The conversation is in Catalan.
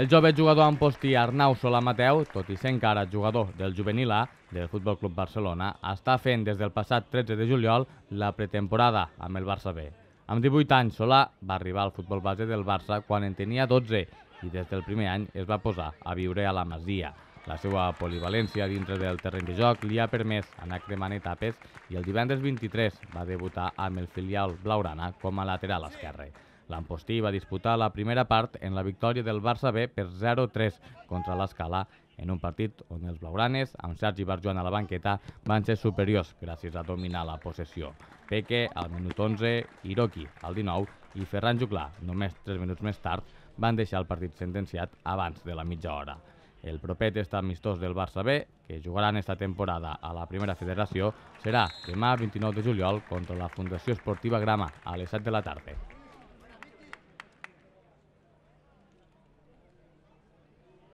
El jove jugador en posti Arnau Solamateu, tot i ser encara jugador del juvenil A del Futbol Club Barcelona, està fent des del passat 13 de juliol la pretemporada amb el Barça B. Amb 18 anys, Solà va arribar al futbol base del Barça quan en tenia 12 i des del primer any es va posar a viure a la Masia. La seva polivalència dintre del terreny de joc li ha permès anar cremant etapes i el divendres 23 va debutar amb el filial Blaurana com a lateral esquerre. L'Ampostí va disputar la primera part en la victòria del Barça B per 0-3 contra l'Escala en un partit on els blaugranes, amb Sergi Barjoan a la banqueta, van ser superiors gràcies a dominar la possessió. Peque, al minut 11, Hiroki, al 19, i Ferran Juclà, només 3 minuts més tard, van deixar el partit sentenciat abans de la mitja hora. El proper test amistós del Barça B, que en esta temporada a la primera federació, serà demà 29 de juliol contra la Fundació Esportiva Grama a les 7 de la tarda.